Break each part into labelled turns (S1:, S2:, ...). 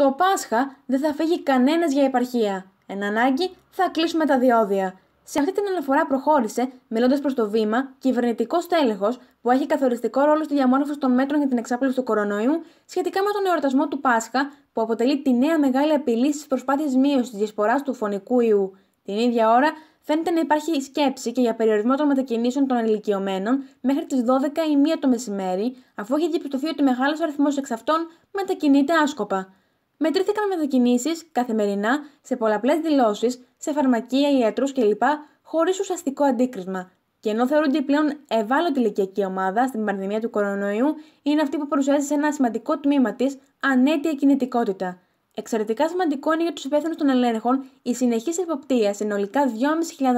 S1: Το Πάσχα δεν θα φύγει κανένας για επαρχία. Εν ανάγκη, θα κλείσουμε τα διόδια. Σε αυτή την αναφορά προχώρησε, μιλώντας προς το βήμα, κυβερνητικός τέλεχος που έχει καθοριστικό ρόλο στη διαμόρφωση των μέτρων για την εξάπλωση του κορονοϊού σχετικά με τον εορτασμό του Πάσχα, που αποτελεί τη νέα μεγάλη απειλή στις προσπάθειες μείωσης της διασποράς του φωνικού ιού. Την ίδια ώρα, φαίνεται να υπάρχει σκέψη και για περιορισμό των μετακινήσεων των ηλικιωμένων μέχρι τις 12 ή 1 το μεσημέρι, αφού έχει διαπιστωθεί ότι μεγάλος αριθμός εξ αυτών μετακινείται άσκοπα μετρήθηκαν μετακινήσεις καθημερινά σε πολλαπλές δηλώσεις, σε φαρμακεία, ιατρούς κλπ. χωρίς ουσιαστικό αντίκρισμα. Και ενώ θεωρούνται η πλέον ευάλωτη ηλικιακή ομάδα στην πανδημία του κορονοϊού, είναι αυτή που παρουσιάζει σε ένα σημαντικό τμήμα της ανέτεια κινητικότητα. Εξαιρετικά σημαντικό είναι για τους υπεύθυνους των ελέγχων η συνεχής εποπτεία συνολικά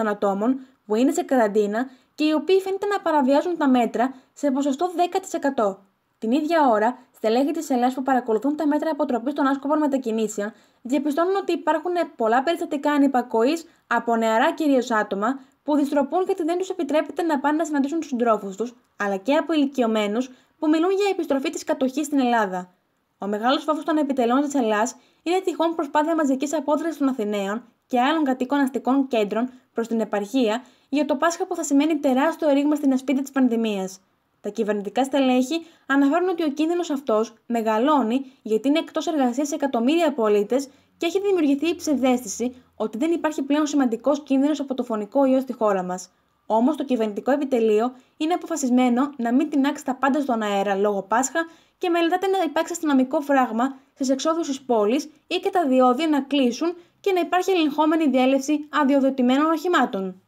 S1: 2.500 ατόμων που είναι σε καραντίνα και οι οποίοι φαίνεται να παραβιάζουν τα μέτρα σε ποσοστό 10%. Την ίδια ώρα, στελέχη της Ελλάδας που παρακολουθούν τα μέτρα αποτροπής των άσκοπων μετακινήσεων διαπιστώνουν ότι υπάρχουν πολλά περιστατικά ανυπακοής από νεαρά κυρίως άτομα που δυστροπούν γιατί δεν τους επιτρέπεται να πάνε να συναντήσουν τους συντρόφους τους, αλλά και από ηλικιωμένους που μιλούν για επιστροφή της κατοχής στην Ελλάδα. Ο μεγάλος φόβος των επιτελών της Ελλάδας είναι τυχόν προσπάθεια μαζικής απόδρασης των Αθηναίων και άλλων κατοίκων αστικών κέντρων προς την επαρχία για το Πάσχα που θα σημαίνει τεράστιο ρήγμα στην ασπίδα της πανδημίας. Τα κυβερνητικά στελέχη αναφέρουν ότι ο κίνδυνος αυτός μεγαλώνει γιατί είναι εκτός εργασίας σε εκατομμύρια πολίτες και έχει δημιουργηθεί η ψευδέστηση ότι δεν υπάρχει πλέον σημαντικός κίνδυνος από το φωνικό ιό στη χώρα μας. Όμως το κυβερνητικό επιτελείο είναι αποφασισμένο να μην τεινάξει τα πάντα στον αέρα λόγω Πάσχα και μελετάται να υπάρξει αστυνομικό φράγμα στις εξόδους της πόλης ή και τα διόδια να κλείσουν και να υπάρχει ελεγχόμενη διέλευση αδειοδοτημένων οχημάτων.